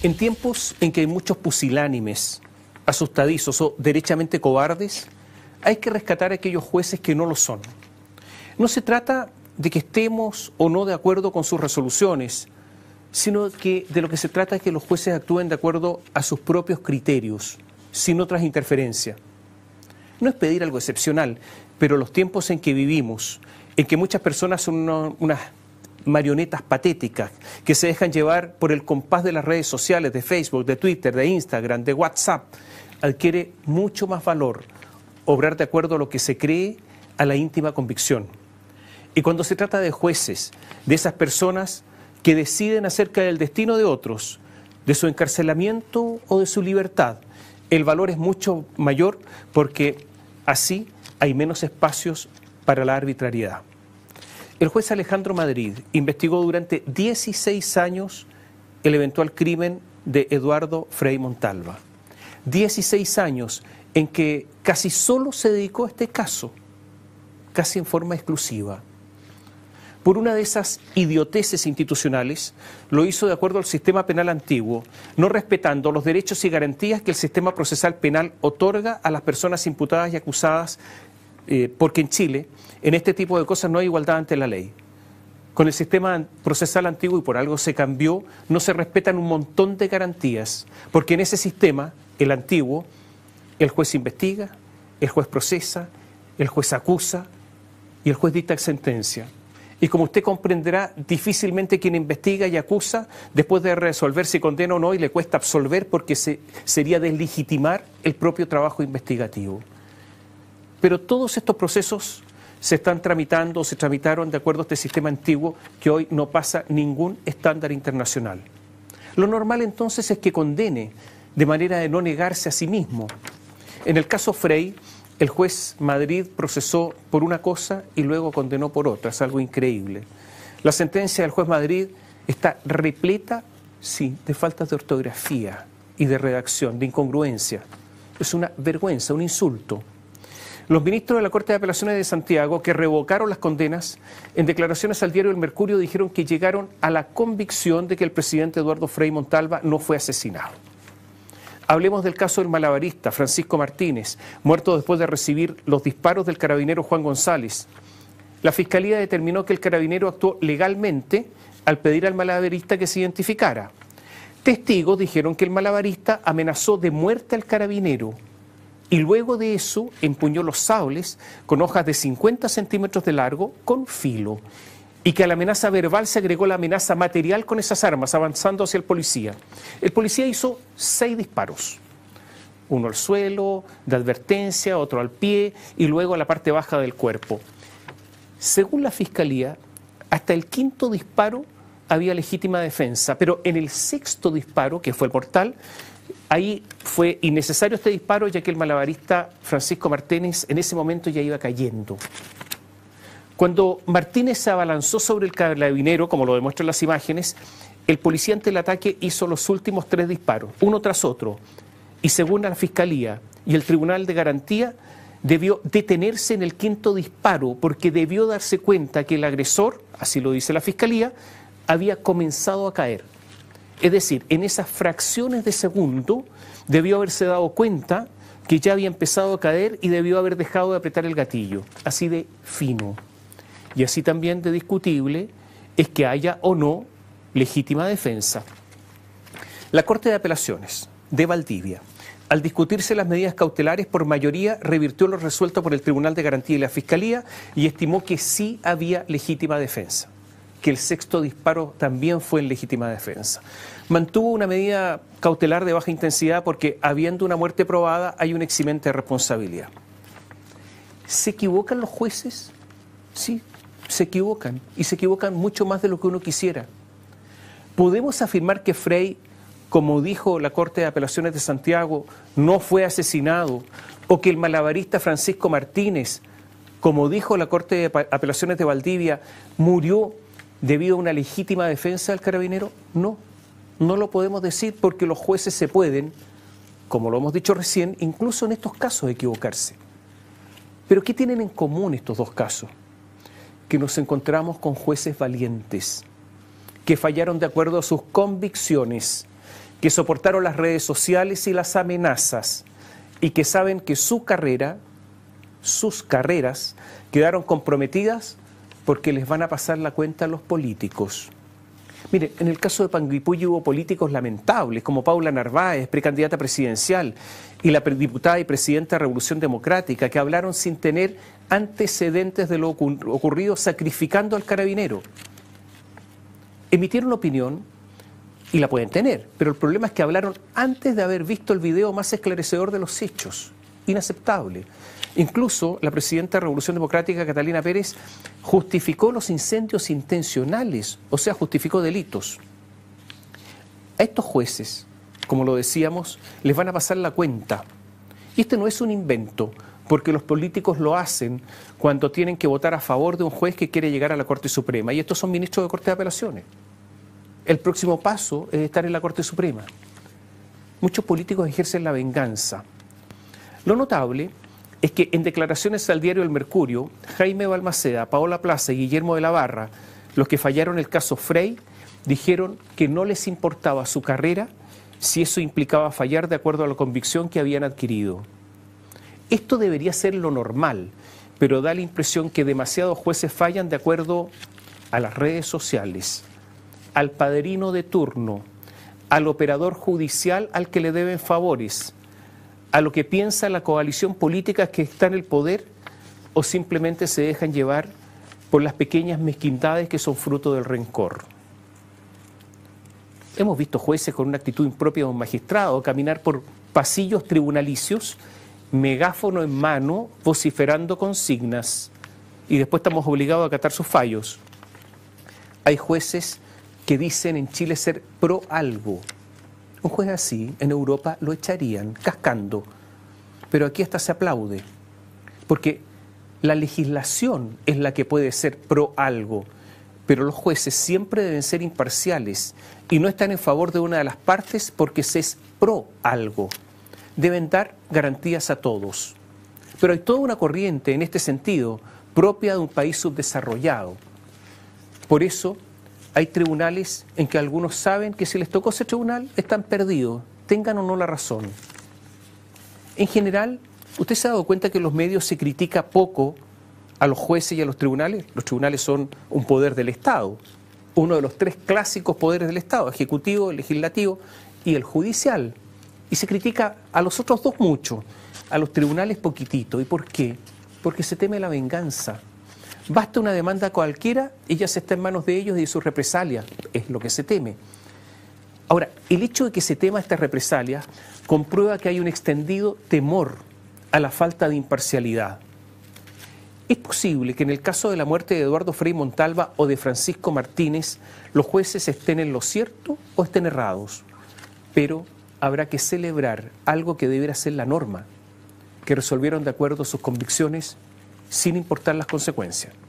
En tiempos en que hay muchos pusilánimes, asustadizos o derechamente cobardes, hay que rescatar a aquellos jueces que no lo son. No se trata de que estemos o no de acuerdo con sus resoluciones, sino que de lo que se trata es que los jueces actúen de acuerdo a sus propios criterios, sin otras interferencias. No es pedir algo excepcional, pero los tiempos en que vivimos, en que muchas personas son unas marionetas patéticas que se dejan llevar por el compás de las redes sociales, de Facebook, de Twitter, de Instagram, de WhatsApp, adquiere mucho más valor obrar de acuerdo a lo que se cree a la íntima convicción. Y cuando se trata de jueces, de esas personas que deciden acerca del destino de otros, de su encarcelamiento o de su libertad, el valor es mucho mayor porque así hay menos espacios para la arbitrariedad. El juez Alejandro Madrid investigó durante 16 años el eventual crimen de Eduardo Frei Montalva. 16 años en que casi solo se dedicó a este caso, casi en forma exclusiva. Por una de esas idioteces institucionales, lo hizo de acuerdo al sistema penal antiguo, no respetando los derechos y garantías que el sistema procesal penal otorga a las personas imputadas y acusadas eh, porque en Chile, en este tipo de cosas no hay igualdad ante la ley. Con el sistema procesal antiguo, y por algo se cambió, no se respetan un montón de garantías, porque en ese sistema, el antiguo, el juez investiga, el juez procesa, el juez acusa y el juez dicta sentencia. Y como usted comprenderá, difícilmente quien investiga y acusa, después de resolver si condena o no, y le cuesta absolver porque se, sería deslegitimar el propio trabajo investigativo. Pero todos estos procesos se están tramitando, se tramitaron de acuerdo a este sistema antiguo que hoy no pasa ningún estándar internacional. Lo normal entonces es que condene de manera de no negarse a sí mismo. En el caso Frey, el juez Madrid procesó por una cosa y luego condenó por otra, es algo increíble. La sentencia del juez Madrid está repleta, sí, de faltas de ortografía y de redacción, de incongruencia. Es una vergüenza, un insulto. Los ministros de la Corte de Apelaciones de Santiago, que revocaron las condenas, en declaraciones al diario El Mercurio dijeron que llegaron a la convicción de que el presidente Eduardo Frei Montalva no fue asesinado. Hablemos del caso del malabarista Francisco Martínez, muerto después de recibir los disparos del carabinero Juan González. La fiscalía determinó que el carabinero actuó legalmente al pedir al malabarista que se identificara. Testigos dijeron que el malabarista amenazó de muerte al carabinero y luego de eso empuñó los sables con hojas de 50 centímetros de largo con filo, y que a la amenaza verbal se agregó la amenaza material con esas armas, avanzando hacia el policía. El policía hizo seis disparos, uno al suelo, de advertencia, otro al pie, y luego a la parte baja del cuerpo. Según la Fiscalía, hasta el quinto disparo había legítima defensa, pero en el sexto disparo, que fue el mortal, Ahí fue innecesario este disparo, ya que el malabarista Francisco Martínez en ese momento ya iba cayendo. Cuando Martínez se abalanzó sobre el carabinero, como lo demuestran las imágenes, el policía ante el ataque hizo los últimos tres disparos, uno tras otro, y según la Fiscalía y el Tribunal de Garantía, debió detenerse en el quinto disparo porque debió darse cuenta que el agresor, así lo dice la Fiscalía, había comenzado a caer. Es decir, en esas fracciones de segundo debió haberse dado cuenta que ya había empezado a caer y debió haber dejado de apretar el gatillo, así de fino. Y así también de discutible es que haya o no legítima defensa. La Corte de Apelaciones de Valdivia, al discutirse las medidas cautelares, por mayoría revirtió lo resuelto por el Tribunal de Garantía y la Fiscalía y estimó que sí había legítima defensa que el sexto disparo también fue en legítima defensa. Mantuvo una medida cautelar de baja intensidad porque habiendo una muerte probada hay un eximente responsabilidad. ¿Se equivocan los jueces? Sí, se equivocan y se equivocan mucho más de lo que uno quisiera. ¿Podemos afirmar que Frey, como dijo la Corte de Apelaciones de Santiago, no fue asesinado o que el malabarista Francisco Martínez, como dijo la Corte de Apelaciones de Valdivia, murió debido a una legítima defensa del carabinero? No, no lo podemos decir porque los jueces se pueden, como lo hemos dicho recién, incluso en estos casos equivocarse. Pero ¿qué tienen en común estos dos casos? Que nos encontramos con jueces valientes, que fallaron de acuerdo a sus convicciones, que soportaron las redes sociales y las amenazas, y que saben que su carrera, sus carreras, quedaron comprometidas porque les van a pasar la cuenta a los políticos. Mire, en el caso de Panguipulli hubo políticos lamentables, como Paula Narváez, precandidata presidencial, y la diputada y presidenta de Revolución Democrática, que hablaron sin tener antecedentes de lo ocurrido, sacrificando al carabinero. Emitieron opinión y la pueden tener, pero el problema es que hablaron antes de haber visto el video más esclarecedor de los hechos inaceptable. Incluso la presidenta de Revolución Democrática, Catalina Pérez, justificó los incendios intencionales, o sea, justificó delitos. A estos jueces, como lo decíamos, les van a pasar la cuenta. Y este no es un invento, porque los políticos lo hacen cuando tienen que votar a favor de un juez que quiere llegar a la Corte Suprema. Y estos son ministros de Corte de Apelaciones. El próximo paso es estar en la Corte Suprema. Muchos políticos ejercen la venganza lo notable es que en declaraciones al diario El Mercurio, Jaime Balmaceda, Paola Plaza y Guillermo de la Barra, los que fallaron el caso Frey, dijeron que no les importaba su carrera si eso implicaba fallar de acuerdo a la convicción que habían adquirido. Esto debería ser lo normal, pero da la impresión que demasiados jueces fallan de acuerdo a las redes sociales, al padrino de turno, al operador judicial al que le deben favores, a lo que piensa la coalición política que está en el poder o simplemente se dejan llevar por las pequeñas mezquindades que son fruto del rencor. Hemos visto jueces con una actitud impropia de un magistrado caminar por pasillos tribunalicios, megáfono en mano, vociferando consignas, y después estamos obligados a acatar sus fallos. Hay jueces que dicen en Chile ser pro algo, un juez así en Europa lo echarían cascando, pero aquí hasta se aplaude, porque la legislación es la que puede ser pro algo, pero los jueces siempre deben ser imparciales y no están en favor de una de las partes porque se es pro algo. Deben dar garantías a todos. Pero hay toda una corriente en este sentido propia de un país subdesarrollado. Por eso hay tribunales en que algunos saben que si les tocó ese tribunal están perdidos, tengan o no la razón. En general, ¿usted se ha dado cuenta que en los medios se critica poco a los jueces y a los tribunales? Los tribunales son un poder del Estado, uno de los tres clásicos poderes del Estado, ejecutivo, legislativo y el judicial. Y se critica a los otros dos mucho, a los tribunales poquitito. ¿Y por qué? Porque se teme la venganza. Basta una demanda cualquiera, ella se está en manos de ellos y de sus represalias, es lo que se teme. Ahora, el hecho de que se tema estas represalias comprueba que hay un extendido temor a la falta de imparcialidad. Es posible que en el caso de la muerte de Eduardo Frei Montalva o de Francisco Martínez, los jueces estén en lo cierto o estén errados, pero habrá que celebrar algo que debiera ser la norma, que resolvieron de acuerdo a sus convicciones sin importar las consecuencias.